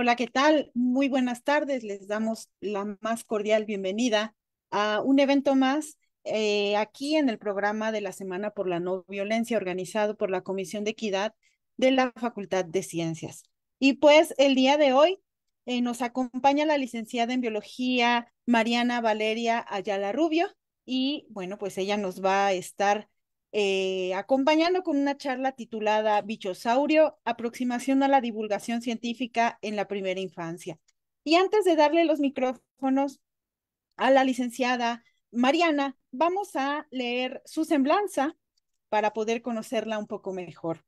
Hola, ¿qué tal? Muy buenas tardes. Les damos la más cordial bienvenida a un evento más eh, aquí en el programa de la Semana por la No Violencia organizado por la Comisión de Equidad de la Facultad de Ciencias. Y pues el día de hoy eh, nos acompaña la licenciada en Biología Mariana Valeria Ayala Rubio y bueno, pues ella nos va a estar eh, acompañando con una charla titulada Bichosaurio, aproximación a la divulgación científica en la primera infancia. Y antes de darle los micrófonos a la licenciada Mariana, vamos a leer su semblanza para poder conocerla un poco mejor.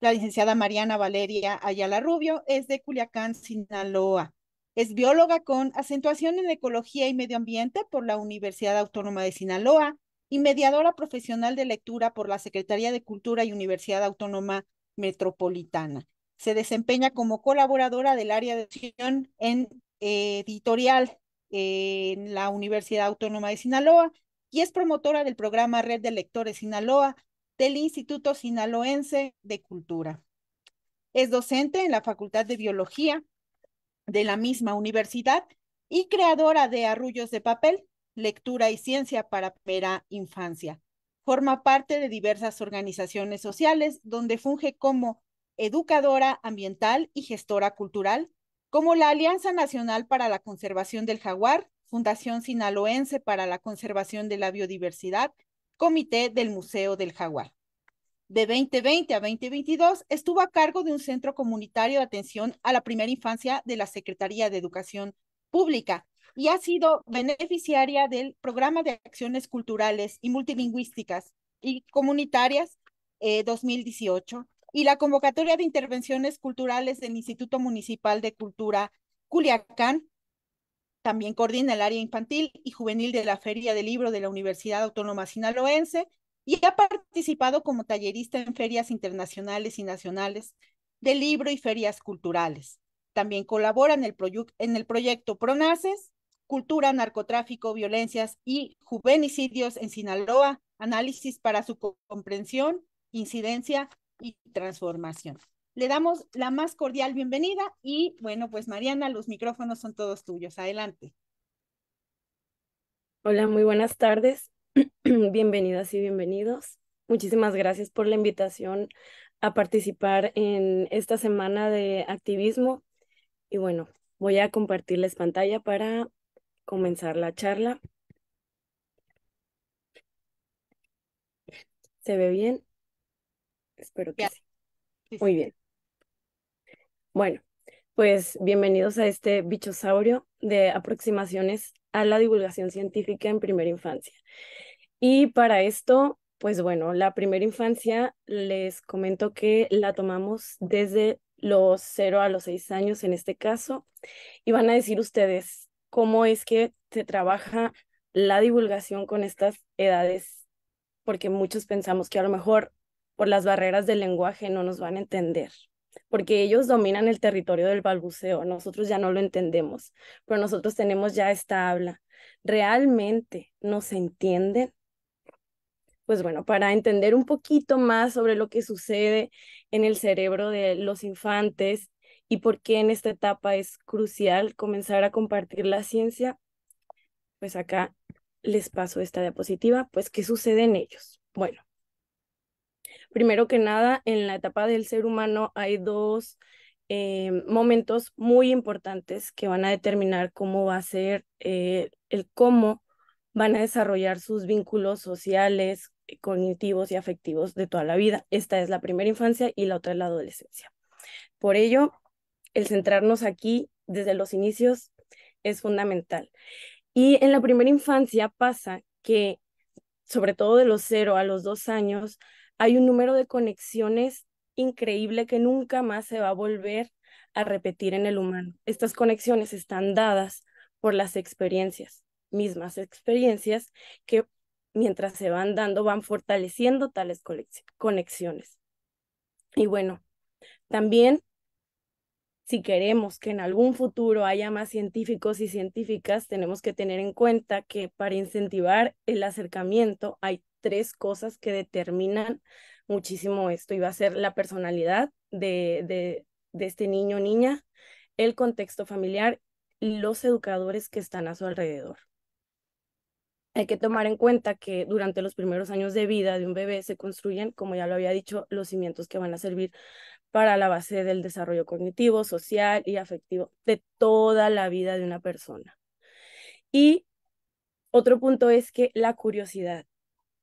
La licenciada Mariana Valeria Ayala Rubio es de Culiacán, Sinaloa. Es bióloga con acentuación en ecología y medio ambiente por la Universidad Autónoma de Sinaloa, y mediadora profesional de lectura por la Secretaría de Cultura y Universidad Autónoma Metropolitana. Se desempeña como colaboradora del área de edición en eh, editorial en la Universidad Autónoma de Sinaloa y es promotora del programa Red de Lectores Sinaloa del Instituto Sinaloense de Cultura. Es docente en la Facultad de Biología de la misma universidad y creadora de Arrullos de Papel, lectura y ciencia para primera infancia. Forma parte de diversas organizaciones sociales donde funge como educadora ambiental y gestora cultural, como la Alianza Nacional para la Conservación del Jaguar, Fundación Sinaloense para la Conservación de la Biodiversidad, Comité del Museo del Jaguar. De 2020 a 2022 estuvo a cargo de un centro comunitario de atención a la primera infancia de la Secretaría de Educación Pública, y ha sido beneficiaria del Programa de Acciones Culturales y Multilingüísticas y Comunitarias 2018 eh, y la convocatoria de intervenciones culturales del Instituto Municipal de Cultura Culiacán. También coordina el área infantil y juvenil de la Feria de Libro de la Universidad Autónoma Sinaloense y ha participado como tallerista en ferias internacionales y nacionales de libro y ferias culturales. También colabora en el, en el proyecto PRONACES cultura, narcotráfico, violencias y juvenicidios en Sinaloa, análisis para su comprensión, incidencia y transformación. Le damos la más cordial bienvenida y bueno, pues Mariana, los micrófonos son todos tuyos. Adelante. Hola, muy buenas tardes. Bienvenidas y bienvenidos. Muchísimas gracias por la invitación a participar en esta semana de activismo. Y bueno, voy a compartirles pantalla para comenzar la charla. ¿Se ve bien? Espero que sí. Muy bien. Bueno, pues bienvenidos a este bichosaurio de aproximaciones a la divulgación científica en primera infancia. Y para esto, pues bueno, la primera infancia les comento que la tomamos desde los 0 a los 6 años en este caso. Y van a decir ustedes, cómo es que se trabaja la divulgación con estas edades, porque muchos pensamos que a lo mejor por las barreras del lenguaje no nos van a entender, porque ellos dominan el territorio del balbuceo, nosotros ya no lo entendemos, pero nosotros tenemos ya esta habla. ¿Realmente nos entienden? Pues bueno, para entender un poquito más sobre lo que sucede en el cerebro de los infantes y por qué en esta etapa es crucial comenzar a compartir la ciencia, pues acá les paso esta diapositiva, pues qué sucede en ellos. Bueno, primero que nada, en la etapa del ser humano hay dos eh, momentos muy importantes que van a determinar cómo va a ser eh, el cómo van a desarrollar sus vínculos sociales, eh, cognitivos y afectivos de toda la vida. Esta es la primera infancia y la otra es la adolescencia. Por ello, el centrarnos aquí desde los inicios es fundamental. Y en la primera infancia pasa que, sobre todo de los cero a los dos años, hay un número de conexiones increíble que nunca más se va a volver a repetir en el humano. Estas conexiones están dadas por las experiencias, mismas experiencias que mientras se van dando van fortaleciendo tales conexiones. Y bueno, también si queremos que en algún futuro haya más científicos y científicas, tenemos que tener en cuenta que para incentivar el acercamiento hay tres cosas que determinan muchísimo esto y va a ser la personalidad de, este niño o niña, el contexto familiar y los educadores que están a su alrededor. Hay que tomar en cuenta que durante los primeros años de vida de un bebé se construyen, como ya lo había dicho, los cimientos que van a servir para la base del desarrollo cognitivo, social y afectivo de toda la vida de una persona. Y otro punto es que la curiosidad.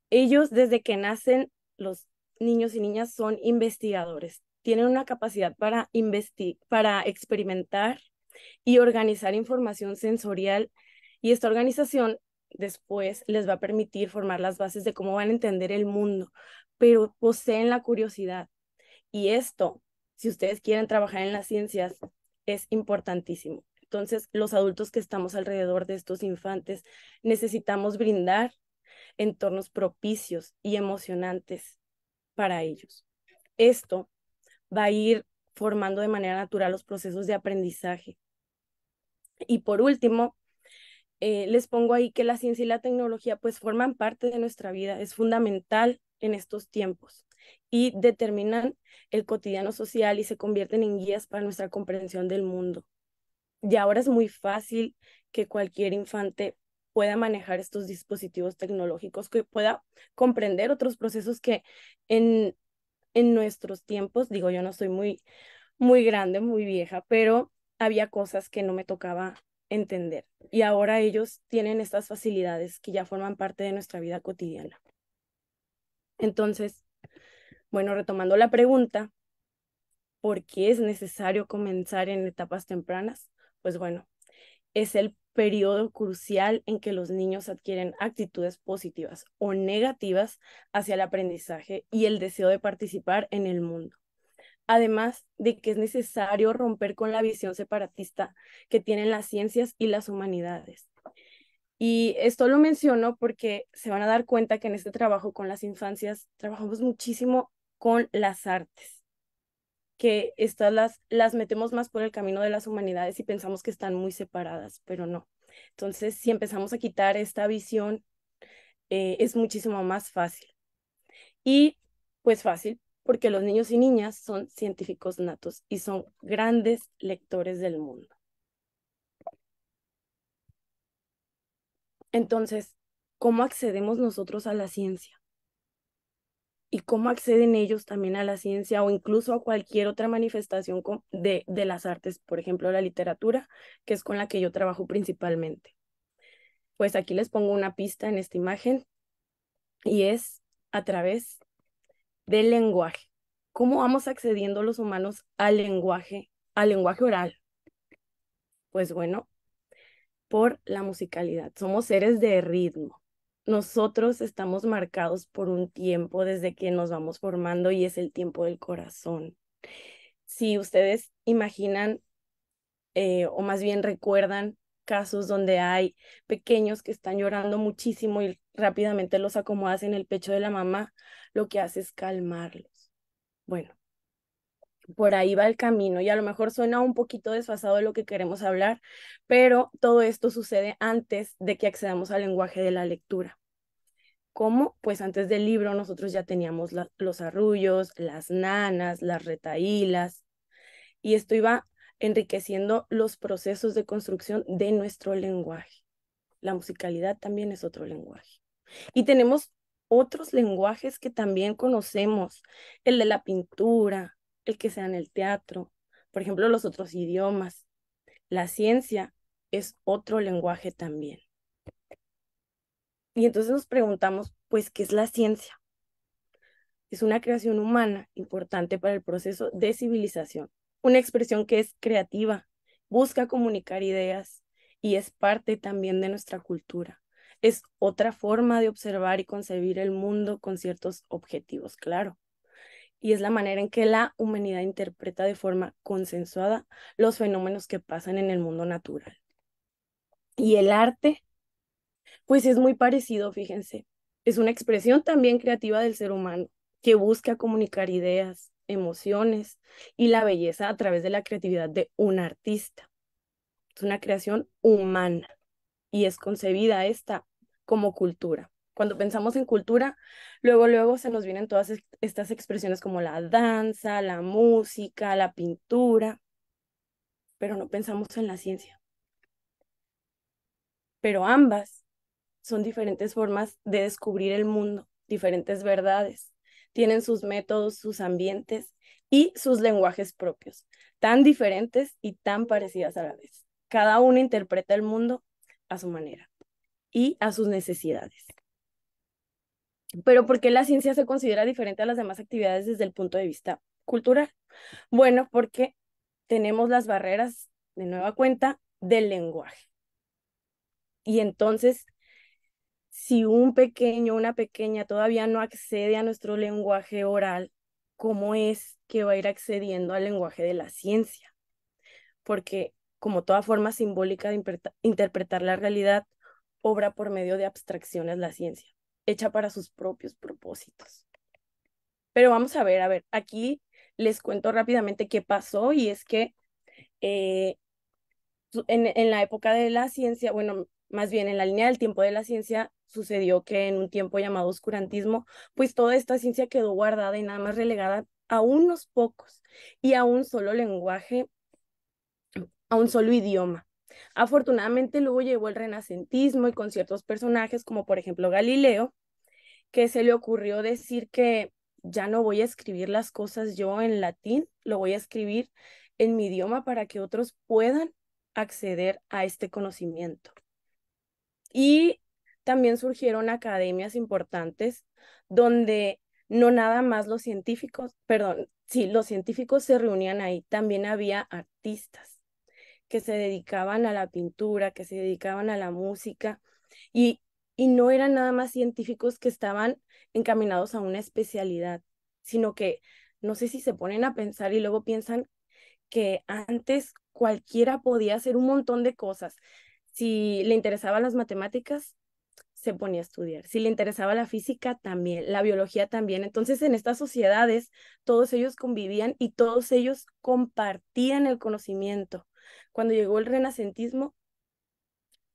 Ellos desde que nacen, los niños y niñas son investigadores, tienen una capacidad para, para experimentar y organizar información sensorial y esta organización después les va a permitir formar las bases de cómo van a entender el mundo, pero poseen la curiosidad y esto, si ustedes quieren trabajar en las ciencias, es importantísimo. Entonces, los adultos que estamos alrededor de estos infantes necesitamos brindar entornos propicios y emocionantes para ellos. Esto va a ir formando de manera natural los procesos de aprendizaje. Y por último, eh, les pongo ahí que la ciencia y la tecnología pues forman parte de nuestra vida, es fundamental en estos tiempos y determinan el cotidiano social y se convierten en guías para nuestra comprensión del mundo. Y ahora es muy fácil que cualquier infante pueda manejar estos dispositivos tecnológicos, que pueda comprender otros procesos que en, en nuestros tiempos, digo, yo no soy muy, muy grande, muy vieja, pero había cosas que no me tocaba entender. Y ahora ellos tienen estas facilidades que ya forman parte de nuestra vida cotidiana. Entonces, bueno, retomando la pregunta, ¿por qué es necesario comenzar en etapas tempranas? Pues bueno, es el periodo crucial en que los niños adquieren actitudes positivas o negativas hacia el aprendizaje y el deseo de participar en el mundo. Además de que es necesario romper con la visión separatista que tienen las ciencias y las humanidades. Y esto lo menciono porque se van a dar cuenta que en este trabajo con las infancias trabajamos muchísimo con las artes, que estas las, las metemos más por el camino de las humanidades y pensamos que están muy separadas, pero no. Entonces, si empezamos a quitar esta visión, eh, es muchísimo más fácil. Y pues fácil, porque los niños y niñas son científicos natos y son grandes lectores del mundo. Entonces, ¿cómo accedemos nosotros a la ciencia? y cómo acceden ellos también a la ciencia o incluso a cualquier otra manifestación de, de las artes, por ejemplo, la literatura, que es con la que yo trabajo principalmente. Pues aquí les pongo una pista en esta imagen y es a través del lenguaje. ¿Cómo vamos accediendo los humanos al lenguaje, al lenguaje oral? Pues bueno, por la musicalidad. Somos seres de ritmo nosotros estamos marcados por un tiempo desde que nos vamos formando y es el tiempo del corazón. Si ustedes imaginan eh, o más bien recuerdan casos donde hay pequeños que están llorando muchísimo y rápidamente los acomodas en el pecho de la mamá, lo que hace es calmarlos. Bueno, por ahí va el camino y a lo mejor suena un poquito desfasado de lo que queremos hablar, pero todo esto sucede antes de que accedamos al lenguaje de la lectura. ¿Cómo? Pues antes del libro nosotros ya teníamos los arrullos, las nanas, las retaílas, y esto iba enriqueciendo los procesos de construcción de nuestro lenguaje. La musicalidad también es otro lenguaje. Y tenemos otros lenguajes que también conocemos, el de la pintura, el que sea en el teatro, por ejemplo, los otros idiomas. La ciencia es otro lenguaje también. Y entonces nos preguntamos, pues, ¿qué es la ciencia? Es una creación humana importante para el proceso de civilización, una expresión que es creativa, busca comunicar ideas y es parte también de nuestra cultura. Es otra forma de observar y concebir el mundo con ciertos objetivos, claro y es la manera en que la humanidad interpreta de forma consensuada los fenómenos que pasan en el mundo natural. Y el arte, pues es muy parecido, fíjense, es una expresión también creativa del ser humano que busca comunicar ideas, emociones y la belleza a través de la creatividad de un artista. Es una creación humana y es concebida esta como cultura cuando pensamos en cultura, luego, luego se nos vienen todas estas expresiones como la danza, la música, la pintura, pero no pensamos en la ciencia. Pero ambas son diferentes formas de descubrir el mundo, diferentes verdades, tienen sus métodos, sus ambientes y sus lenguajes propios, tan diferentes y tan parecidas a la vez. Cada una interpreta el mundo a su manera y a sus necesidades. Pero ¿por qué la ciencia se considera diferente a las demás actividades desde el punto de vista cultural? Bueno, porque tenemos las barreras, de nueva cuenta, del lenguaje. Y entonces, si un pequeño, una pequeña todavía no accede a nuestro lenguaje oral, ¿cómo es que va a ir accediendo al lenguaje de la ciencia? Porque como toda forma simbólica de interpretar la realidad, obra por medio de abstracciones la ciencia hecha para sus propios propósitos. Pero vamos a ver, a ver, aquí les cuento rápidamente qué pasó y es que eh, en la época de la ciencia, bueno, más bien en la línea del tiempo de la ciencia, sucedió que en un tiempo llamado oscurantismo, pues toda esta ciencia quedó guardada y nada más relegada a unos pocos y a un solo lenguaje, a un solo idioma. Afortunadamente luego llegó el renacentismo y con ciertos personajes como por ejemplo Galileo, que se le ocurrió decir que ya no voy a escribir las cosas yo en latín, lo voy a escribir en mi idioma para que otros puedan acceder a este conocimiento. Y también surgieron academias importantes donde no nada más los científicos, perdón, sí, los científicos se reunían ahí, también había artistas que se dedicaban a la pintura, que se dedicaban a la música y, y no eran nada más científicos que estaban encaminados a una especialidad, sino que no sé si se ponen a pensar y luego piensan que antes cualquiera podía hacer un montón de cosas. Si le interesaban las matemáticas, se ponía a estudiar. Si le interesaba la física, también, la biología también. Entonces, en estas sociedades, todos ellos convivían y todos ellos compartían el conocimiento cuando llegó el renacentismo,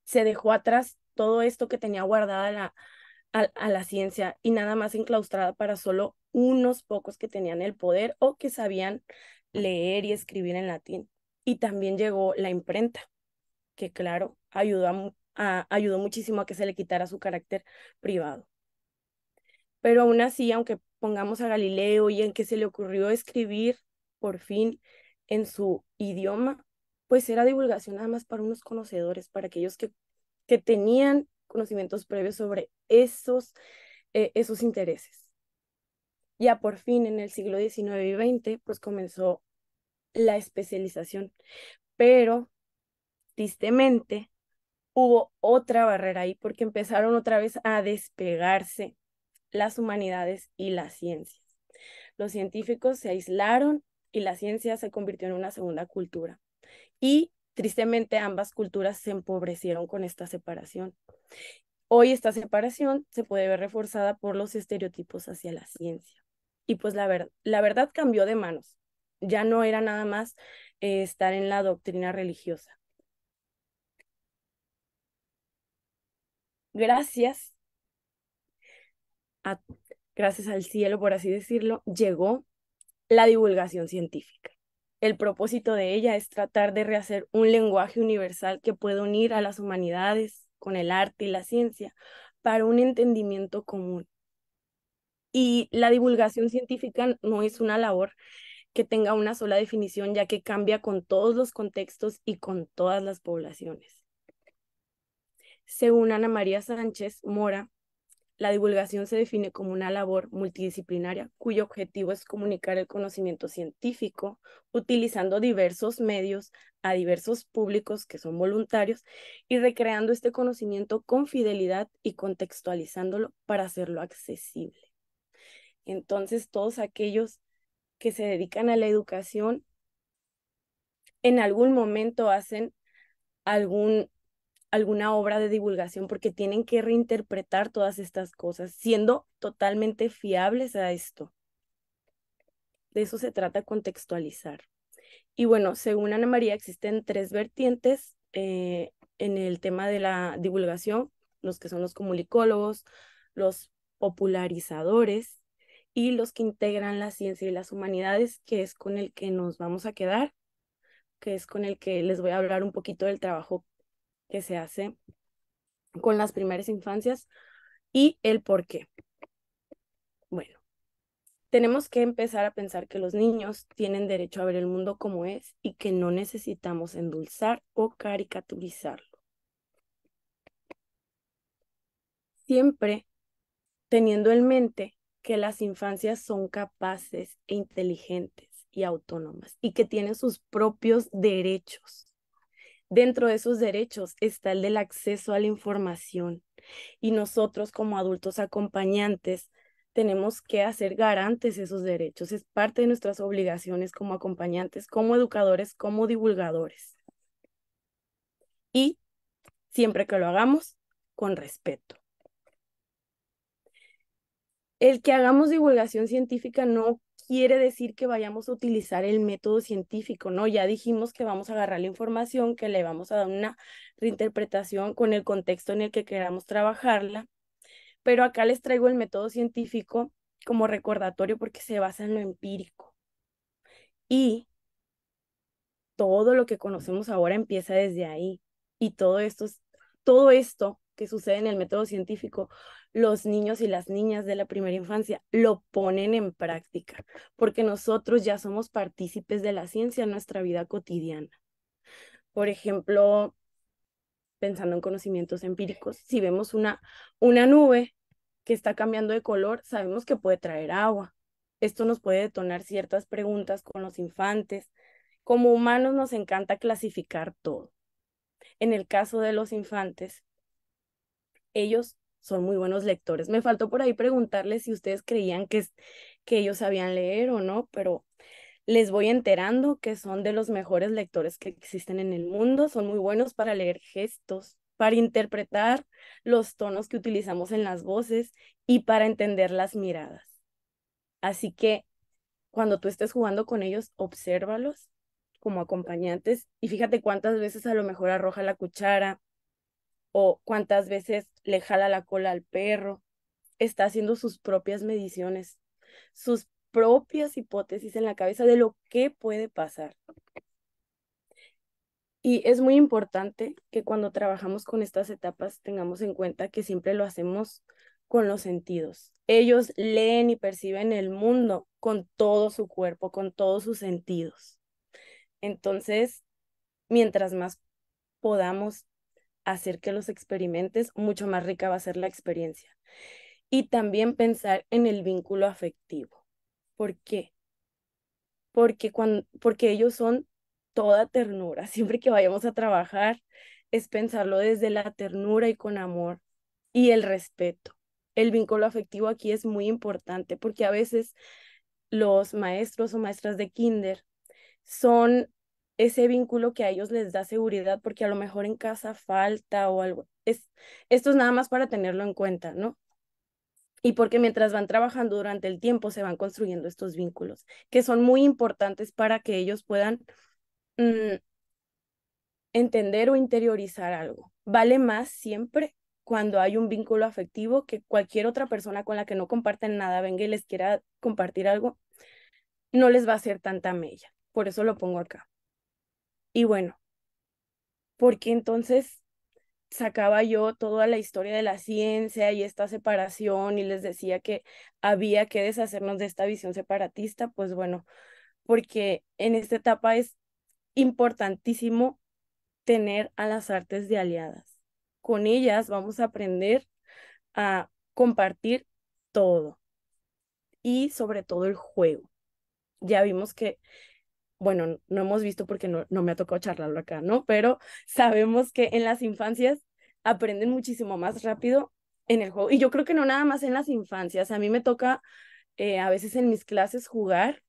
se dejó atrás todo esto que tenía guardada la, a, la ciencia y nada más enclaustrada para solo unos pocos que tenían el poder o que sabían leer y escribir en latín. Y también llegó la imprenta, que claro, ayudó, ayudó muchísimo a que se le quitara su carácter privado. Pero aún así, aunque pongamos a Galileo y en que se le ocurrió escribir por fin en su idioma, pues era divulgación nada más para unos conocedores, para aquellos que, que tenían conocimientos previos sobre esos, eh, esos intereses. Ya por fin en el siglo XIX y XX, pues comenzó la especialización, pero tristemente hubo otra barrera ahí porque empezaron otra vez a despegarse las humanidades y las ciencias. Los científicos se aislaron y la ciencia se convirtió en una segunda cultura y tristemente ambas culturas se empobrecieron con esta separación. Hoy esta separación se puede ver reforzada por los estereotipos hacia la ciencia. Y pues la, la verdad cambió de manos. Ya no era nada más eh, estar en la doctrina religiosa. Gracias gracias al cielo, por así decirlo, llegó la divulgación científica. El propósito de ella es tratar de rehacer un lenguaje universal que pueda unir a las humanidades con el arte y la ciencia para un entendimiento común. Y la divulgación científica no es una labor que tenga una sola definición, ya que cambia con todos los contextos y con todas las poblaciones. Según Ana María Sánchez Mora, la divulgación se define como una labor multidisciplinaria cuyo objetivo es comunicar el conocimiento científico utilizando diversos medios a diversos públicos que son voluntarios y recreando este conocimiento con fidelidad y contextualizándolo para hacerlo accesible. Entonces, todos aquellos que se dedican a la educación en algún momento hacen algún alguna obra de divulgación porque tienen que reinterpretar todas estas cosas, siendo totalmente fiables a esto. De eso se trata contextualizar. Y bueno, según Ana María, existen tres vertientes eh, en el tema de la divulgación, los que son los comunicólogos, los popularizadores y los que integran la ciencia y las humanidades, que es con el que nos vamos a quedar, que es con el que les voy a hablar un poquito del trabajo que se hace con las primeras infancias y el por qué. Bueno, tenemos que empezar a pensar que los niños tienen derecho a ver el mundo como es y que no necesitamos endulzar o caricaturizarlo. Siempre teniendo en mente que las infancias son capaces e inteligentes y autónomas y que tienen sus propios derechos. Dentro de esos derechos está el del acceso a la información y nosotros como adultos acompañantes tenemos que hacer garantes esos derechos. Es parte de nuestras obligaciones como acompañantes, como educadores, como divulgadores. Y siempre que lo hagamos, con respeto. El que hagamos divulgación científica no quiere decir que vayamos a utilizar el método científico, ¿no? Ya dijimos que vamos a agarrar la información, que le vamos a dar una reinterpretación con el contexto en el que queramos trabajarla, pero acá les traigo el método científico como recordatorio porque se basa en lo empírico. Y todo lo que conocemos ahora empieza desde ahí. Y todo esto, todo esto que sucede en el método científico los niños y las niñas de la primera infancia lo ponen en práctica, porque nosotros ya somos partícipes de la ciencia en nuestra vida cotidiana. Por ejemplo, pensando en conocimientos empíricos, si vemos una, una nube que está cambiando de color, sabemos que puede traer agua. Esto nos puede detonar ciertas preguntas con los infantes. Como humanos nos encanta clasificar todo. En el caso de los infantes, ellos son muy buenos lectores. Me faltó por ahí preguntarles si ustedes creían que, que ellos sabían leer o no, pero les voy enterando que son de los mejores lectores que existen en el mundo, son muy buenos para leer gestos, para interpretar los tonos que utilizamos en las voces y para entender las miradas. Así que cuando tú estés jugando con ellos, obsérvalos como acompañantes y fíjate cuántas veces a lo mejor arroja la cuchara, o cuántas veces le jala la cola al perro. Está haciendo sus propias mediciones, sus propias hipótesis en la cabeza de lo que puede pasar. Y es muy importante que cuando trabajamos con estas etapas tengamos en cuenta que siempre lo hacemos con los sentidos. Ellos leen y perciben el mundo con todo su cuerpo, con todos sus sentidos. Entonces, mientras más podamos hacer que los experimentes, mucho más rica va a ser la experiencia. Y también pensar en el vínculo afectivo. ¿Por qué? Porque, cuando, porque ellos son toda ternura. Siempre que vayamos a trabajar es pensarlo desde la ternura y con amor y el respeto. El vínculo afectivo aquí es muy importante porque a veces los maestros o maestras de kinder son ese vínculo que a ellos les da seguridad, porque a lo mejor en casa falta o algo. Es, esto es nada más para tenerlo en cuenta, ¿no? Y porque mientras van trabajando durante el tiempo se van construyendo estos vínculos, que son muy importantes para que ellos puedan mm, entender o interiorizar algo. Vale más siempre cuando hay un vínculo afectivo que cualquier otra persona con la que no comparten nada venga y les quiera compartir algo, no les va a hacer tanta mella. Por eso lo pongo acá. Y bueno, porque entonces sacaba yo toda la historia de la ciencia y esta separación y les decía que había que deshacernos de esta visión separatista, pues bueno, porque en esta etapa es importantísimo tener a las artes de aliadas. Con ellas vamos a aprender a compartir todo y sobre todo el juego. Ya vimos que bueno, no hemos visto porque no, me ha tocado charlarlo acá, ¿no? Pero sabemos que en las infancias aprenden muchísimo más rápido en el juego. Y yo creo que no nada más en las infancias. A mí me toca eh, a veces en mis clases jugar,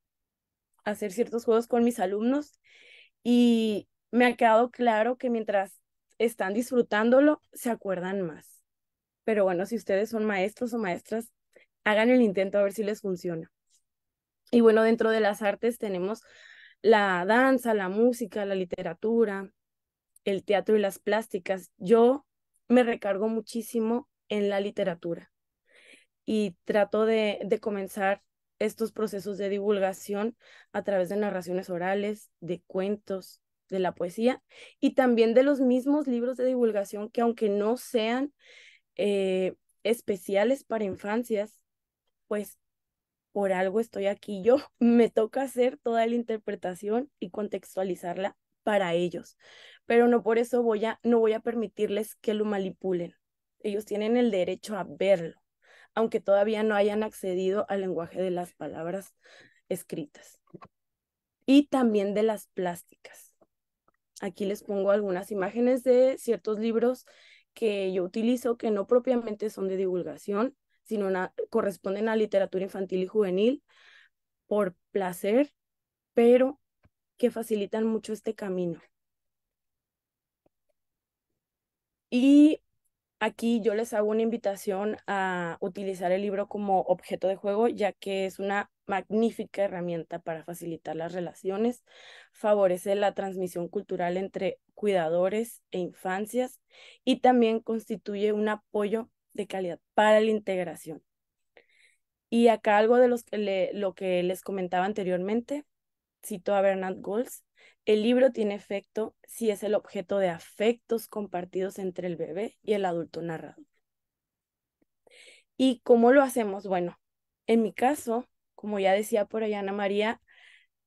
hacer ciertos juegos con mis alumnos y me ha quedado claro que mientras están disfrutándolo, se acuerdan más. Pero bueno, si ustedes son maestros o maestras, hagan el intento a ver si les funciona. Y bueno, dentro de las artes tenemos la danza, la música, la literatura, el teatro y las plásticas. Yo me recargo muchísimo en la literatura y trato de, comenzar estos procesos de divulgación a través de narraciones orales, de cuentos, de la poesía y también de los mismos libros de divulgación que aunque no sean eh, especiales para infancias, pues por algo estoy aquí yo, me toca hacer toda la interpretación y contextualizarla para ellos, pero no por eso voy a, no voy a permitirles que lo manipulen. Ellos tienen el derecho a verlo, aunque todavía no hayan accedido al lenguaje de las palabras escritas y también de las plásticas. Aquí les pongo algunas imágenes de ciertos libros que yo utilizo que no propiamente son de divulgación, sino una, corresponden a literatura infantil y juvenil por placer, pero que facilitan mucho este camino. Y aquí yo les hago una invitación a utilizar el libro como objeto de juego, ya que es una magnífica herramienta para facilitar las relaciones, favorece la transmisión cultural entre cuidadores e infancias y también constituye un apoyo de calidad para la integración. Y acá algo de los lo que les comentaba anteriormente, cito a Bernard Golds, el libro tiene efecto si es el objeto de afectos compartidos entre el bebé y el adulto narrado ¿Y cómo lo hacemos? Bueno, en mi caso, como ya decía por allá Ana María,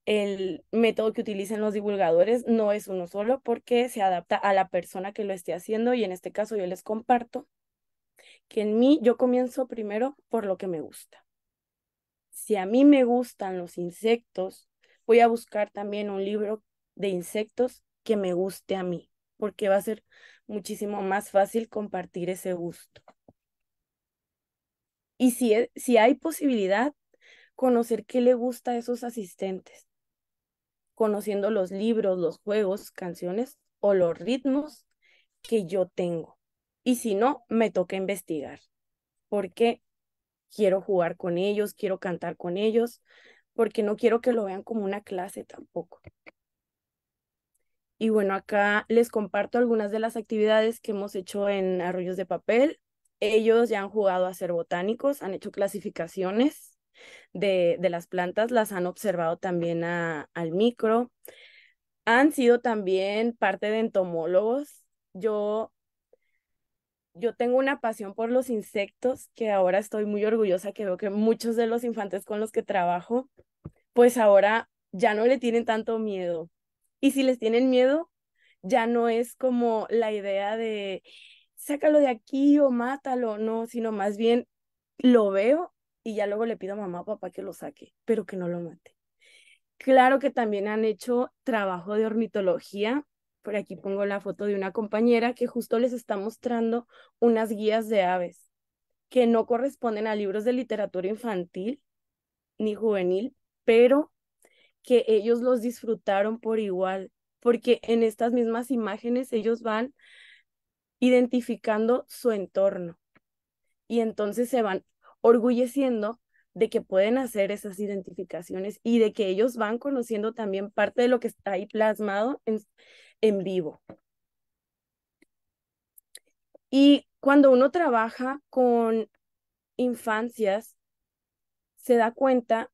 el método que utilizan los divulgadores no es uno solo porque se adapta a la persona que lo esté haciendo y en este caso yo les comparto que en mí yo comienzo primero por lo que me gusta. Si a mí me gustan los insectos, voy a buscar también un libro de insectos que me guste a mí, porque va a ser muchísimo más fácil compartir ese gusto. Y si, e, hay posibilidad, conocer qué le gusta a esos asistentes, conociendo los libros, los juegos, canciones o los ritmos que yo tengo. Y si no, me toca investigar, porque quiero jugar con ellos, quiero cantar con ellos, porque no quiero que lo vean como una clase tampoco. Y bueno, acá les comparto algunas de las actividades que hemos hecho en Arroyos de Papel. Ellos ya han jugado a ser botánicos, han hecho clasificaciones de, las plantas, las han observado también al micro. Han sido también parte de entomólogos. Yo yo tengo una pasión por los insectos que ahora estoy muy orgullosa que veo que muchos de los infantes con los que trabajo, pues ahora ya no le tienen tanto miedo. Y si les tienen miedo, ya no es como la idea de sácalo de aquí o mátalo, no, sino más bien lo veo y ya luego le pido a mamá o papá que lo saque, pero que no lo mate. Claro que también han hecho trabajo de ornitología por aquí pongo la foto de una compañera que justo les está mostrando unas guías de aves que no corresponden a libros de literatura infantil ni juvenil, pero que ellos los disfrutaron por igual, porque en estas mismas imágenes ellos van identificando su entorno y entonces se van orgulleciendo de que pueden hacer esas identificaciones y de que ellos van conociendo también parte de lo que está ahí plasmado en, en vivo. Y cuando uno trabaja con infancias, se da cuenta,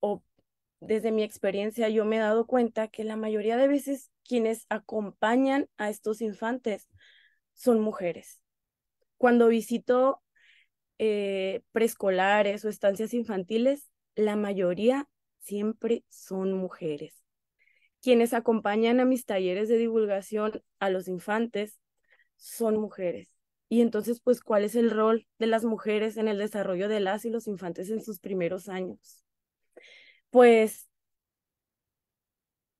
o desde mi experiencia yo me he dado cuenta que la mayoría de veces quienes acompañan a estos infantes son mujeres. Cuando visito eh, preescolares o estancias infantiles, la mayoría siempre son mujeres. Quienes acompañan a mis talleres de divulgación a los infantes son mujeres. Y entonces, pues, ¿cuál es el rol de las mujeres en el desarrollo de las y los infantes en sus primeros años? Pues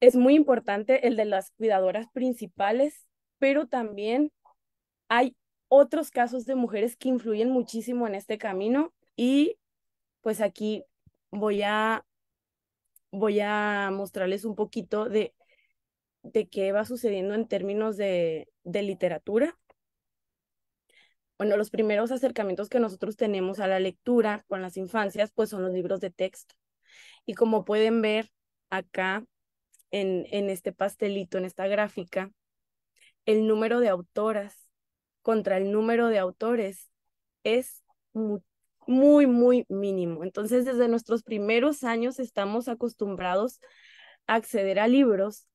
es muy importante el de las cuidadoras principales, pero también hay otros casos de mujeres que influyen muchísimo en este camino y pues aquí voy a voy a mostrarles un poquito de, de qué va sucediendo en términos de, literatura. Bueno, los primeros acercamientos que nosotros tenemos a la lectura con las infancias, pues son los libros de texto. Y como pueden ver acá en, en este pastelito, en esta gráfica, el número de autoras contra el número de autores es muy, muy mínimo. Entonces, desde nuestros primeros años estamos acostumbrados a acceder a libros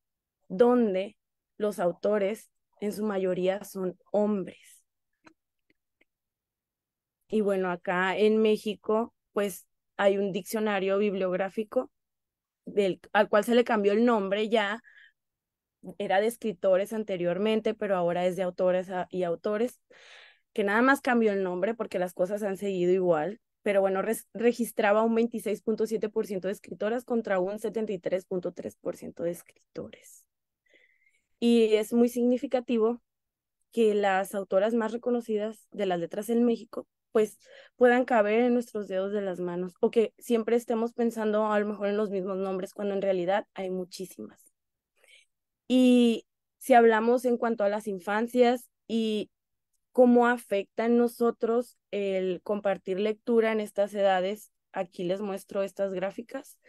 donde los autores en su mayoría son hombres. Y bueno, acá en México, pues hay un diccionario bibliográfico del, al cual se le cambió el nombre ya. Era de escritores anteriormente, pero ahora es de autores y autores que nada más cambió el nombre porque las cosas han seguido igual, pero bueno, registraba un 26.7% de escritoras contra un 73.3% de escritores. Y es muy significativo que las autoras más reconocidas de las letras en México pues puedan caber en nuestros dedos de las manos o que siempre estemos pensando a lo mejor en los mismos nombres cuando en realidad hay muchísimas. Y si hablamos en cuanto a las infancias y cómo afecta en nosotros el compartir lectura en estas edades. Aquí les muestro estas gráficas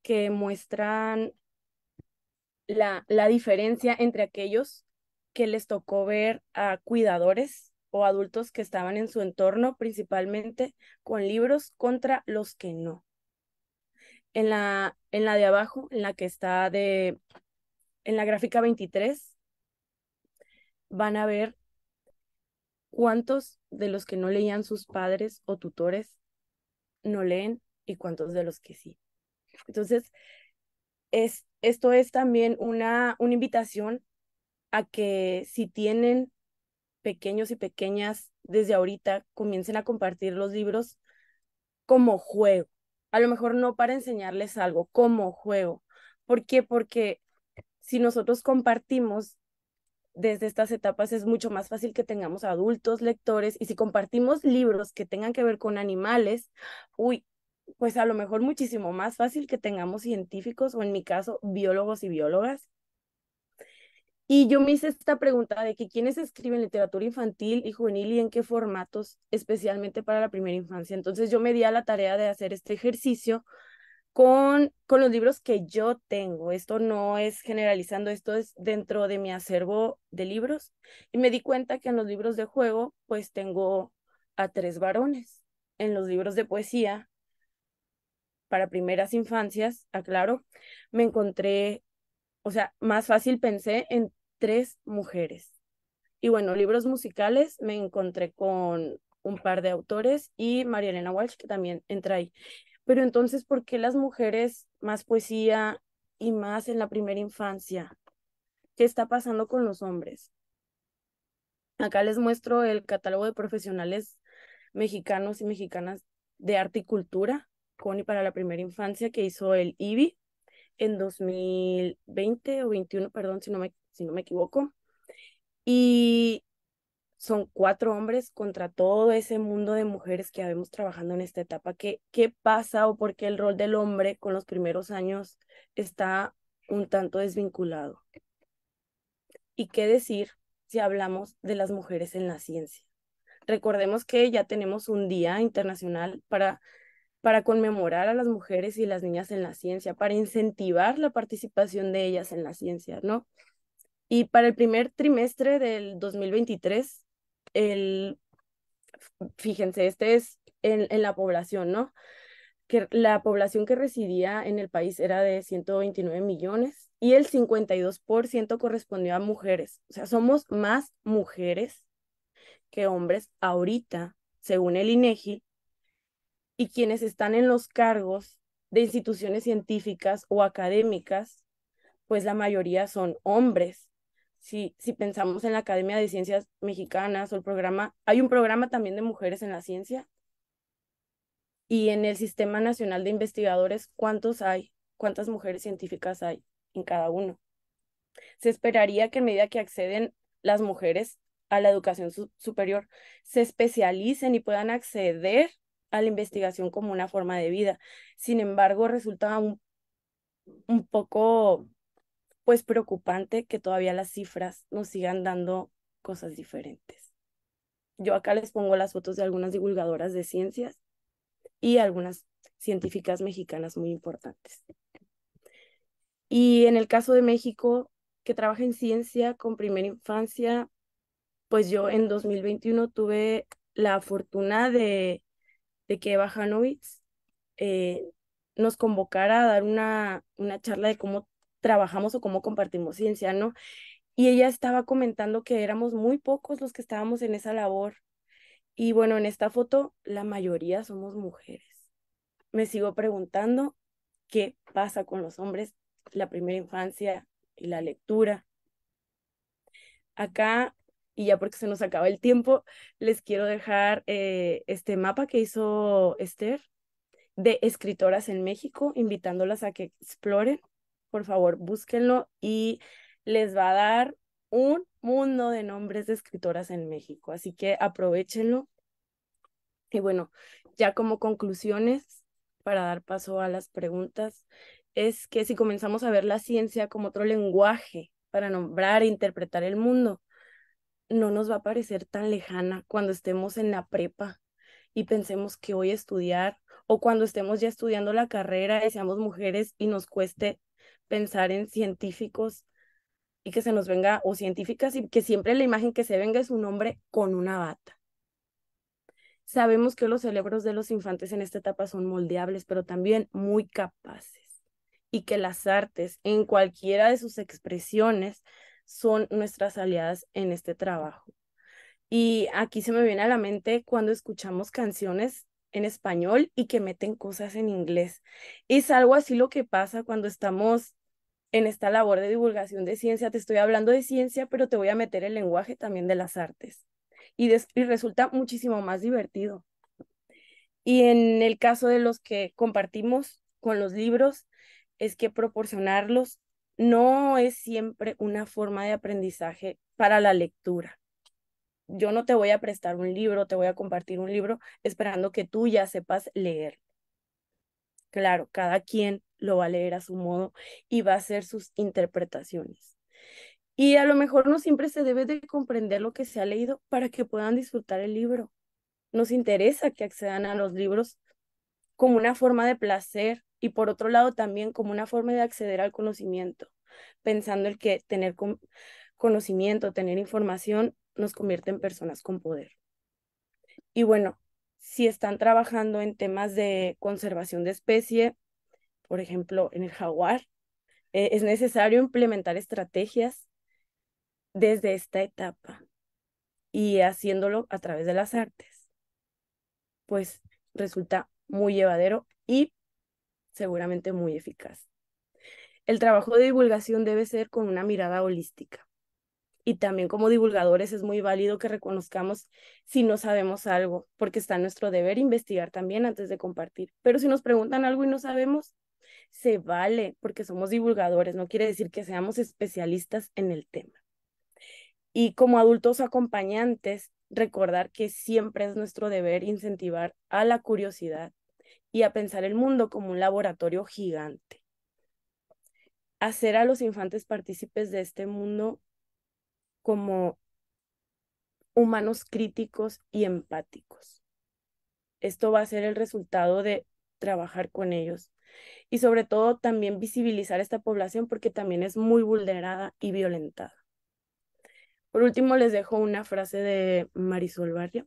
que muestran la, la diferencia entre aquellos que les tocó ver a cuidadores o adultos que estaban en su entorno, principalmente con libros, contra los que no. En la, en la de abajo, en la que está de, en la gráfica 23, van a ver ¿Cuántos de los que no leían sus padres o tutores no leen y cuántos de los que sí? Entonces, es, esto es también una, una invitación a que si tienen pequeños y pequeñas desde ahorita, comiencen a compartir los libros como juego. A lo mejor no para enseñarles algo, como juego. ¿Por qué? Porque si nosotros compartimos desde estas etapas es mucho más fácil que tengamos adultos lectores y si compartimos libros que tengan que ver con animales, uy, pues a lo mejor muchísimo más fácil que tengamos científicos o en mi caso biólogos y biólogas. Y yo me hice esta pregunta de que quiénes escriben literatura infantil y juvenil y en qué formatos, especialmente para la primera infancia. Entonces yo me di a la tarea de hacer este ejercicio con, con los libros que yo tengo. Esto no es generalizando, esto es dentro de mi acervo de libros. Y me di cuenta que en los libros de juego, pues tengo a tres varones. En los libros de poesía, para primeras infancias, aclaro, me encontré, o sea, más fácil pensé en tres mujeres. Y bueno, libros musicales, me encontré con un par de autores y María Elena Walsh, que también entra ahí. Pero entonces, ¿por qué las mujeres más poesía y más en la primera infancia? ¿Qué está pasando con los hombres? Acá les muestro el catálogo de profesionales mexicanos y mexicanas de arte y cultura con y para la primera infancia que hizo el IBI en 2020 o 21, perdón si no me, si no me equivoco. Y son cuatro hombres contra todo ese mundo de mujeres que habemos trabajando en esta etapa. ¿Qué, qué pasa o por qué el rol del hombre con los primeros años está un tanto desvinculado? ¿Y qué decir si hablamos de las mujeres en la ciencia? Recordemos que ya tenemos un día internacional para para conmemorar a las mujeres y las niñas en la ciencia, para incentivar la participación de ellas en la ciencia, ¿no? Y para el primer trimestre del 2023 el, fíjense, este es en, la población, ¿no? Que la población que residía en el país era de 129 millones y el 52% correspondió a mujeres. O sea, somos más mujeres que hombres ahorita, según el INEGI, y quienes están en los cargos de instituciones científicas o académicas, pues la mayoría son hombres si, pensamos en la Academia de Ciencias Mexicanas o el programa, hay un programa también de mujeres en la ciencia. Y en el Sistema Nacional de Investigadores, ¿cuántos hay? ¿Cuántas mujeres científicas hay en cada uno? Se esperaría que en medida que acceden las mujeres a la educación superior, se especialicen y puedan acceder a la investigación como una forma de vida. Sin embargo, resulta un, un poco pues preocupante que todavía las cifras nos sigan dando cosas diferentes. Yo acá les pongo las fotos de algunas divulgadoras de ciencias y algunas científicas mexicanas muy importantes. Y en el caso de México, que trabaja en ciencia con primera infancia, pues yo en 2021 tuve la fortuna de, que Eva eh, nos convocara a dar una, una charla de cómo trabajamos o cómo compartimos ciencia, ¿no? Y ella estaba comentando que éramos muy pocos los que estábamos en esa labor. Y bueno, en esta foto la mayoría somos mujeres. Me sigo preguntando qué pasa con los hombres, la primera infancia y la lectura. Acá, y ya porque se nos acaba el tiempo, les quiero dejar eh, este mapa que hizo Esther de escritoras en México, invitándolas a que exploren por favor, búsquenlo y les va a dar un mundo de nombres de escritoras en México, así que aprovechenlo. Y bueno, ya como conclusiones, para dar paso a las preguntas, es que si comenzamos a ver la ciencia como otro lenguaje para nombrar e interpretar el mundo, no nos va a parecer tan lejana cuando estemos en la prepa y pensemos que hoy estudiar o cuando estemos ya estudiando la carrera y seamos mujeres y nos cueste pensar en científicos y que se nos venga, o científicas, y que siempre la imagen que se venga es un hombre con una bata. Sabemos que los cerebros de los infantes en esta etapa son moldeables, pero también muy capaces, y que las artes, en cualquiera de sus expresiones, son nuestras aliadas en este trabajo. Y aquí se me viene a la mente cuando escuchamos canciones en español y que meten cosas en inglés. Es algo así lo que pasa cuando estamos en esta labor de divulgación de ciencia. Te estoy hablando de ciencia, pero te voy a meter el lenguaje también de las artes. Y, resulta muchísimo más divertido. Y en el caso de los que compartimos con los libros, es que proporcionarlos no es siempre una forma de aprendizaje para la lectura. Yo no te voy a prestar un libro, te voy a compartir un libro esperando que tú ya sepas leer. Claro, cada quien lo va a leer a su modo y va a hacer sus interpretaciones. Y a lo mejor no siempre se debe de comprender lo que se ha leído para que puedan disfrutar el libro. Nos interesa que accedan a los libros como una forma de placer y por otro lado también como una forma de acceder al conocimiento, pensando el que tener conocimiento, tener información nos convierte en personas con poder. Y bueno, si están trabajando en temas de conservación de especie, por ejemplo, en el jaguar, eh, es necesario implementar estrategias desde esta etapa y haciéndolo a través de las artes, pues resulta muy llevadero y seguramente muy eficaz. El trabajo de divulgación debe ser con una mirada holística. Y también como divulgadores es muy válido que reconozcamos si no sabemos algo, porque está nuestro deber investigar también antes de compartir. Pero si nos preguntan algo y no sabemos, se vale porque somos divulgadores, no quiere decir que seamos especialistas en el tema. Y como adultos acompañantes, recordar que siempre es nuestro deber incentivar a la curiosidad y a pensar el mundo como un laboratorio gigante. Hacer a los infantes partícipes de este mundo como humanos críticos y empáticos. Esto va a ser el resultado de trabajar con ellos, y sobre todo también visibilizar esta población porque también es muy vulnerada y violentada. Por último, les dejo una frase de Marisol Barrio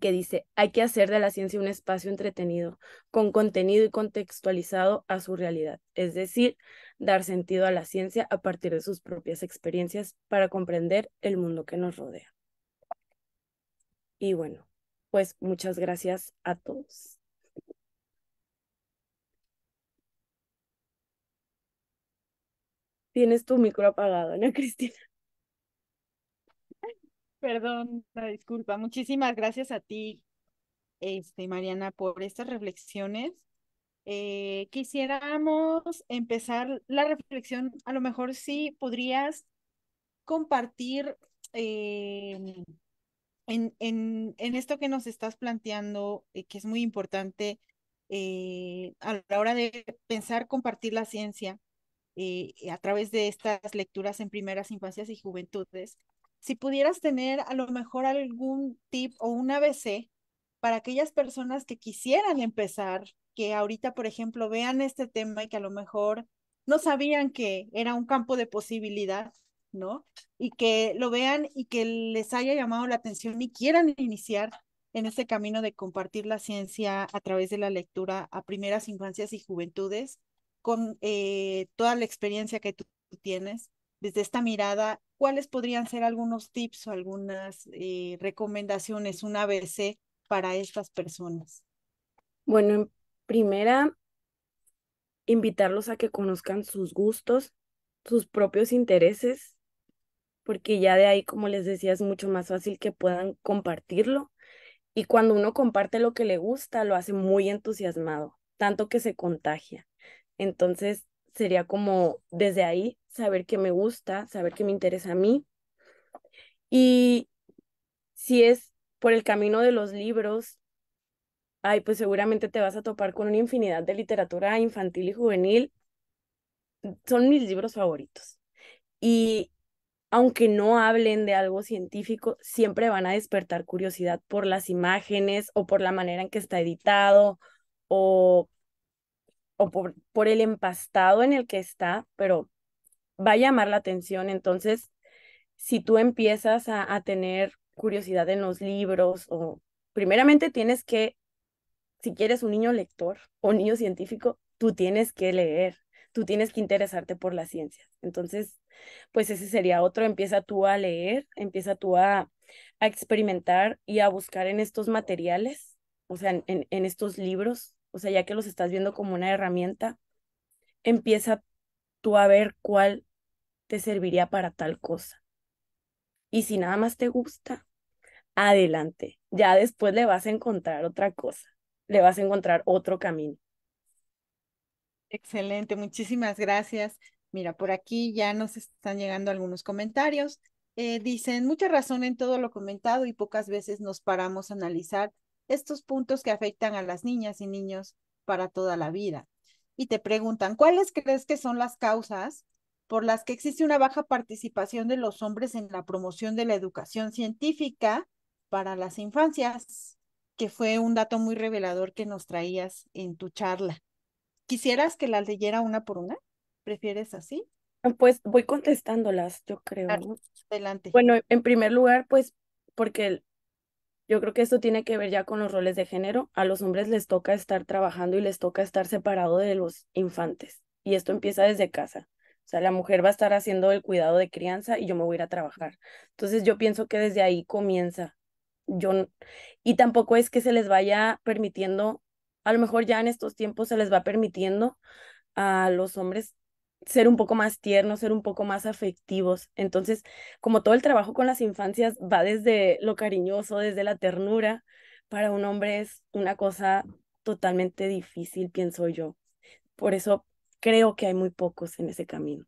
que dice, hay que hacer de la ciencia un espacio entretenido, con contenido y contextualizado a su realidad, es decir, dar sentido a la ciencia a partir de sus propias experiencias para comprender el mundo que nos rodea. Y bueno, pues muchas gracias a todos. Tienes tu micro apagado, ¿no, Cristina. Perdón, la disculpa. Muchísimas gracias a ti, este, Mariana, por estas reflexiones. Eh, quisiéramos empezar la reflexión. A lo mejor sí podrías compartir em, en, en, esto que nos estás planteando, eh, que es muy importante eh, a la hora de pensar compartir la ciencia a través de estas lecturas en primeras infancias y juventudes, si pudieras tener a lo mejor algún tip o un ABC para aquellas personas que quisieran empezar, que ahorita, por ejemplo, vean este tema y que a lo mejor no sabían que era un campo de posibilidad, ¿no? Y que lo vean y que les haya llamado la atención y quieran iniciar en este camino de compartir la ciencia a través de la lectura a primeras infancias y juventudes con eh, toda la experiencia que tú, tienes, desde esta mirada, ¿cuáles podrían ser algunos tips o algunas eh, recomendaciones, una ABC para estas personas? Bueno, primera, invitarlos a que conozcan sus gustos, sus propios intereses, porque ya de ahí, como les decía, es mucho más fácil que puedan compartirlo. Y cuando uno comparte lo que le gusta, lo hace muy entusiasmado, tanto que se contagia. Entonces sería como desde ahí saber que me gusta, saber qué me interesa a mí. Y si es por el camino de los libros, ay, pues seguramente te vas a topar con una infinidad de literatura infantil y juvenil. Son mis libros favoritos. Y aunque no hablen de algo científico, siempre van a despertar curiosidad por las imágenes o por la manera en que está editado o o por, el empastado en el que está, pero va a llamar la atención. Entonces, si tú empiezas a, tener curiosidad en los libros o primeramente tienes que, si quieres un niño lector o niño científico, tú tienes que leer, tú tienes que interesarte por las ciencias. Entonces, pues ese sería otro, empieza tú a leer, empieza tú a, experimentar y a buscar en estos materiales, o sea, en estos libros o sea, ya que los estás viendo como una herramienta, empieza tú a ver cuál te serviría para tal cosa. Y si nada más te gusta, adelante. Ya después le vas a encontrar otra cosa, le vas a encontrar otro camino. Excelente, muchísimas gracias. Mira, por aquí ya nos están llegando algunos comentarios. Eh, dicen, mucha razón en todo lo comentado y pocas veces nos paramos a analizar estos puntos que afectan a las niñas y niños para toda la vida. Y te preguntan, ¿cuáles crees que son las causas por las que existe una baja participación de los hombres en la promoción de la educación científica para las infancias? Que fue un dato muy revelador que nos traías en tu charla. ¿Quisieras que las leyera una por una? ¿Prefieres así? Ah, pues voy contestándolas, yo creo. Adelante. Bueno, en primer lugar, pues porque yo creo que esto tiene que ver ya con los roles de género. A los hombres les toca estar trabajando y les toca estar separado de los infantes. Y esto empieza desde casa. O sea, la mujer va a estar haciendo el cuidado de crianza y yo me voy a ir a trabajar. Entonces yo pienso que desde ahí comienza. y tampoco es que se les vaya permitiendo, a lo mejor ya en estos tiempos se les va permitiendo a los hombres ser un poco más tiernos, ser un poco más afectivos. Entonces, como todo el trabajo con las infancias va desde lo cariñoso, desde la ternura, para un hombre es una cosa totalmente difícil, pienso yo. Por eso creo que hay muy pocos en ese camino.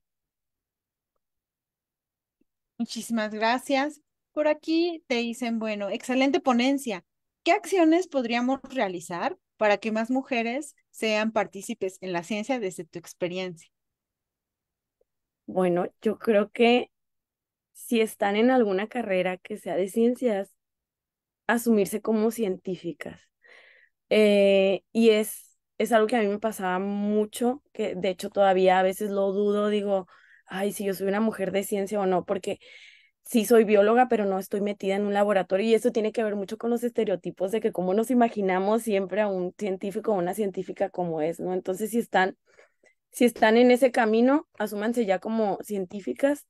Muchísimas gracias. Por aquí te dicen, bueno, excelente ponencia. ¿Qué acciones podríamos realizar para que más mujeres sean partícipes en la ciencia desde tu experiencia? Bueno, yo creo que si están en alguna carrera que sea de ciencias, asumirse como científicas. Eh, y es, es algo que a mí me pasaba mucho, que de hecho todavía a veces lo dudo, digo, ay, si yo soy una mujer de ciencia o no, porque sí soy bióloga, pero no estoy metida en un laboratorio y eso tiene que ver mucho con los estereotipos de que cómo nos imaginamos siempre a un científico o una científica como es, ¿no? Entonces, si están si están en ese camino, asúmanse ya como científicas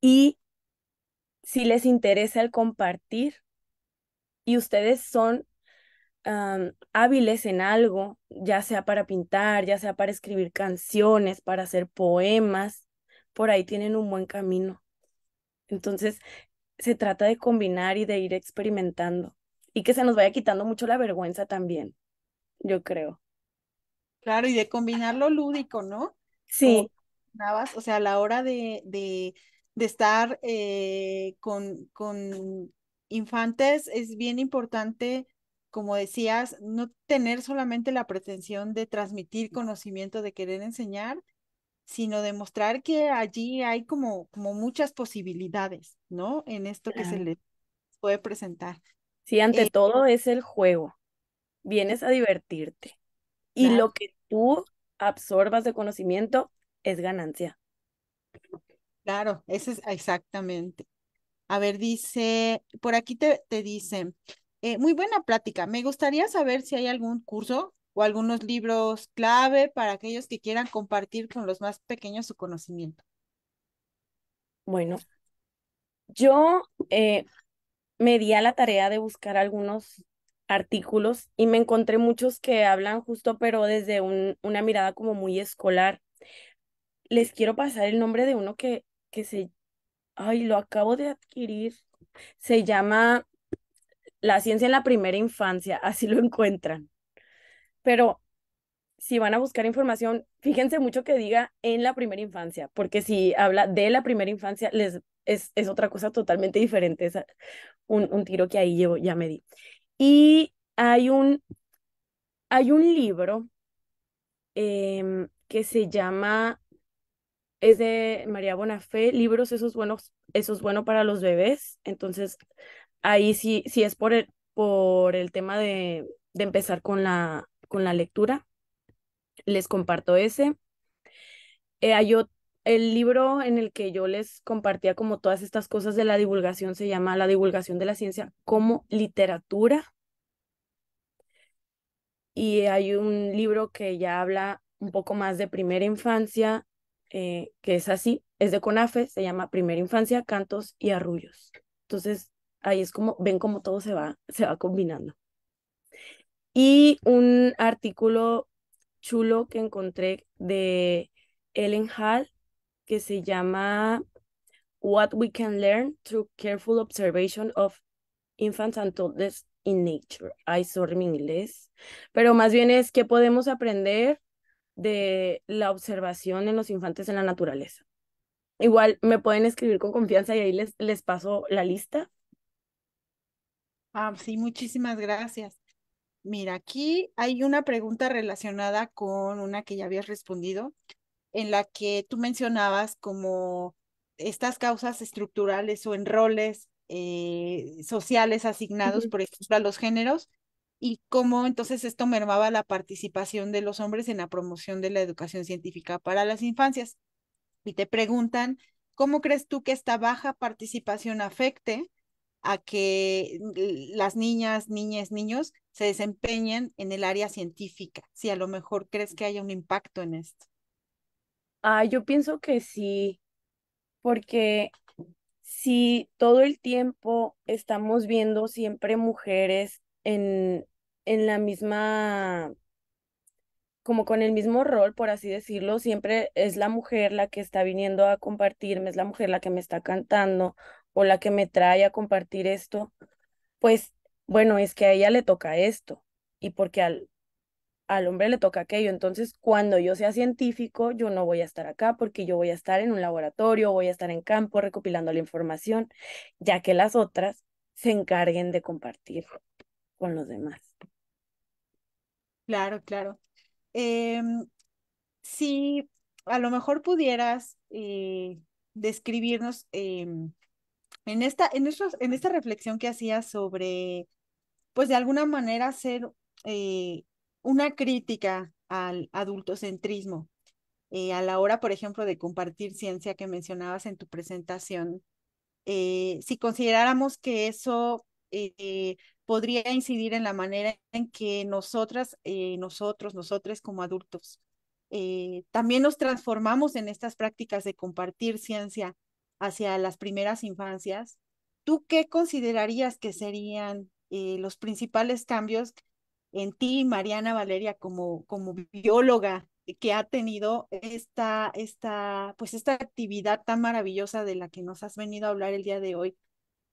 y si les interesa el compartir y ustedes son hábiles en algo, ya sea para pintar, ya sea para escribir canciones, para hacer poemas, por ahí tienen un buen camino. Entonces, se trata de combinar y de ir experimentando y que se nos vaya quitando mucho la vergüenza también, yo creo. Claro, y de combinar lo lúdico, ¿no? Sí. O sea, a la hora de, de, de estar eh, con, con infantes es bien importante, como decías, no tener solamente la pretensión de transmitir conocimiento, de querer enseñar, sino demostrar que allí hay como, como muchas posibilidades, ¿no? En esto que se le puede presentar. Sí, ante eh, todo es el juego. Vienes a divertirte. Y lo que tú absorbas de conocimiento es ganancia. Claro, eso es exactamente. A ver, dice, por aquí te, te dicen, eh, muy buena plática. Me gustaría saber si hay algún curso o algunos libros clave para aquellos que quieran compartir con los más pequeños su conocimiento. Bueno, yo eh, me di a la tarea de buscar algunos artículos y me encontré muchos que hablan justo, pero desde un, una mirada como muy escolar. Les quiero pasar el nombre de uno que, que se, ay, lo acabo de adquirir. Se llama La ciencia en la primera infancia, así lo encuentran. Pero si van a buscar información, fíjense mucho que diga en la primera infancia, porque si habla de la primera infancia, les, es, otra cosa totalmente diferente. Es un, un tiro que ahí llevo, ya me di. Y hay un, hay un libro em, que se llama, es de María Bonafé, libros, esos buenos, eso es bueno para los bebés. Entonces, ahí sí, si es por el, por el tema de, de empezar con la, con la lectura. Les comparto ese. Eh, hay, otro el libro en el que yo les compartía como todas estas cosas de la divulgación se llama La divulgación de la ciencia como literatura. Y hay un libro que ya habla un poco más de primera infancia, eh, que es así, es de CONAFE, se llama Primera Infancia, Cantos y Arrullos. Entonces, ahí es como, ven cómo todo se va, se va combinando. Y un artículo chulo que encontré de Ellen Hall que se llama What We Can Learn Through Careful Observation of Infants and Toddlers in Nature. Ay, sorry mi inglés. Pero más bien es ¿qué podemos aprender de la observación en los infantes en la naturaleza. Igual me pueden escribir con confianza y ahí les, les paso la lista. Ah, sí, muchísimas gracias. Mira, aquí hay una pregunta relacionada con una que ya habías respondido en la que tú mencionabas como estas causas estructurales o en roles eh, sociales asignados, por ejemplo, a los géneros, y cómo entonces esto mermaba la participación de los hombres en la promoción de la educación científica para las infancias. Y te preguntan, ¿cómo crees tú que esta baja participación afecte a que las niñas, niñas, niños se desempeñen en el área científica? Si a lo mejor crees que haya un impacto en esto. Ah, yo pienso que sí, porque si todo el tiempo estamos viendo siempre mujeres en, en la misma, como con el mismo rol, por así decirlo, siempre es la mujer la que está viniendo a compartirme, es la mujer la que me está cantando o la que me trae a compartir esto, pues bueno, es que a ella le toca esto y porque al, al hombre le toca aquello. Entonces, cuando yo sea científico, yo no voy a estar acá porque yo voy a estar en un laboratorio, voy a estar en campo recopilando la información, ya que las otras se encarguen de compartir con los demás. Claro, claro. Em, si a lo mejor pudieras eh, describirnos em, en, esta, en, en esta reflexión que hacías sobre, pues de alguna manera ser eh, una crítica al adultocentrismo. Eh, a la hora, por ejemplo, de compartir ciencia que mencionabas en tu presentación, eh, si consideráramos que eso eh, eh, podría incidir en la manera en que nosotras, nosotros, nosotros como adultos, también nos transformamos en estas prácticas de compartir ciencia hacia las primeras infancias, ¿tú qué considerarías que serían los principales cambios en ti, Mariana Valeria, como, como bióloga que ha tenido esta, esta, pues esta actividad tan maravillosa de la que nos has venido a hablar el día de hoy.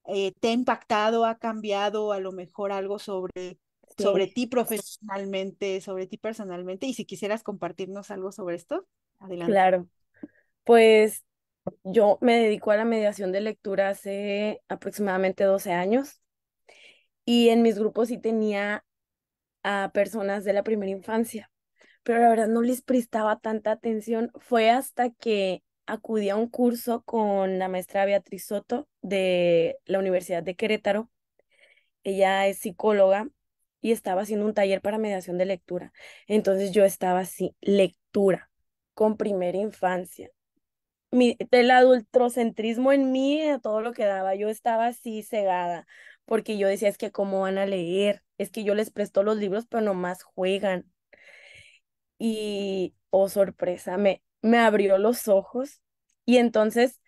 Eh, ¿Te ha impactado, ha cambiado a lo mejor algo sobre, sobre ti profesionalmente, sobre ti personalmente? Y si quisieras compartirnos algo sobre esto, adelante. Claro. Pues yo me dedico a la mediación de lectura hace aproximadamente 12 años y en mis grupos sí tenía a personas de la primera infancia, pero la verdad no les prestaba tanta atención. Fue hasta que acudí a un curso con la maestra Beatriz Soto de la Universidad de Querétaro. Ella es psicóloga y estaba haciendo un taller para mediación de lectura. Entonces yo estaba así, lectura con primera infancia. Mi, el adultrocentrismo en mí, todo lo que daba, yo estaba así cegada porque yo decía, es que cómo van a leer, es que yo les presto los libros, pero nomás juegan. Y, oh sorpresa, me, me abrió los ojos y entonces,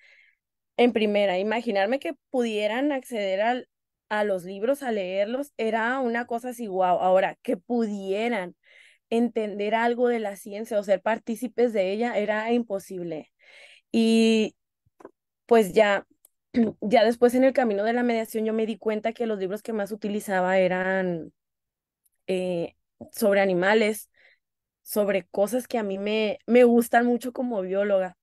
en primera, imaginarme que pudieran acceder a los libros, a leerlos, era una cosa así, wow, ahora que pudieran entender algo de la ciencia o ser partícipes de ella era imposible. Y pues ya ya después en el camino de la mediación yo me di cuenta que los libros que más utilizaba eran eh, sobre animales, sobre cosas que a mí me, me gustan mucho como bióloga.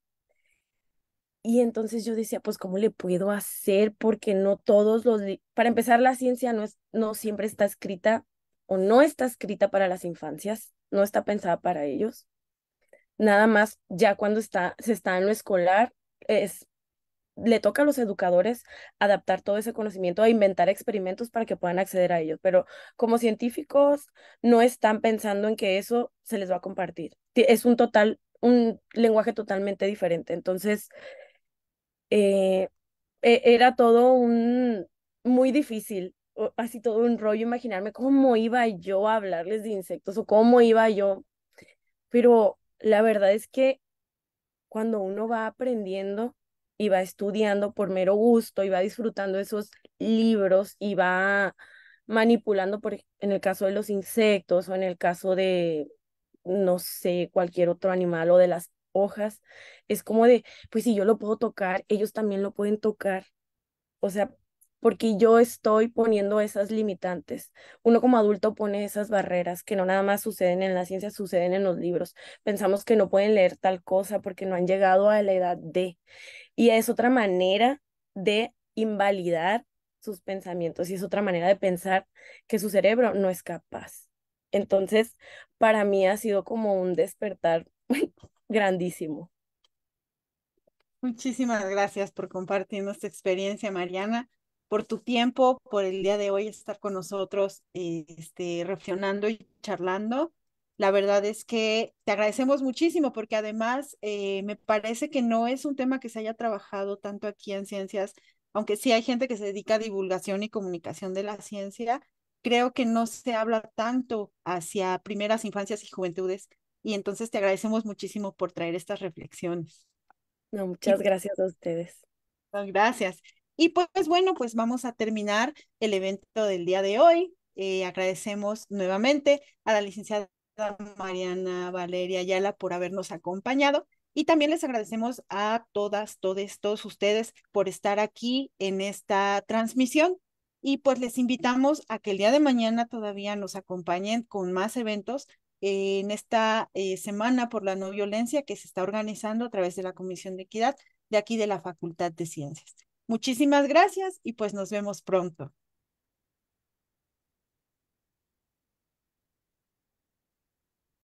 Y entonces yo decía, pues, ¿cómo le puedo hacer? Porque no todos los... Para empezar, la ciencia no, es, no siempre está escrita o no está escrita para las infancias, no está pensada para ellos. Nada más, ya cuando está, se está en lo escolar, es le toca a los educadores adaptar todo ese conocimiento a e inventar experimentos para que puedan acceder a ellos, pero como científicos no están pensando en que eso se les va a compartir. Es un total, un lenguaje totalmente diferente. Entonces, eh, e, era todo un, muy difícil, así todo un rollo imaginarme cómo iba yo a hablarles de insectos o cómo iba yo. Pero la verdad es que cuando uno va aprendiendo, y va estudiando por mero gusto y va disfrutando esos libros y va manipulando, por, en el caso de los insectos o en el caso de, no sé, cualquier otro animal o de las hojas, es como de, pues si yo lo puedo tocar, ellos también lo pueden tocar. O sea, porque yo estoy poniendo esas limitantes. Uno como adulto pone esas barreras que no nada más suceden en la ciencia, suceden en los libros. Pensamos que no pueden leer tal cosa porque no han llegado a la edad de. Y es otra manera de invalidar sus pensamientos y es otra manera de pensar que su cerebro no es capaz. Entonces, para mí ha sido como un despertar grandísimo. Muchísimas gracias por compartirnos esta experiencia, Mariana, por tu tiempo, por el día de hoy estar con nosotros, este, reflexionando y charlando. La verdad es que te agradecemos muchísimo porque además eh, me parece que no es un tema que se haya trabajado tanto aquí en ciencias, aunque sí hay gente que se dedica a divulgación y comunicación de la ciencia, creo que no se habla tanto hacia primeras infancias y juventudes. Y entonces te agradecemos muchísimo por traer estas reflexiones. No, muchas gracias a ustedes. gracias. Y pues, pues bueno, pues vamos a terminar el evento del día de hoy. Eh, agradecemos nuevamente a la licenciada Mariana, Valeria, Ayala por habernos acompañado. Y también les agradecemos a todas, todos, todos ustedes por estar aquí en esta transmisión. Y pues les invitamos a que el día de mañana todavía nos acompañen con más eventos en esta eh, semana por la no violencia que se está organizando a través de la Comisión de Equidad de aquí de la Facultad de Ciencias. Muchísimas gracias y pues nos vemos pronto.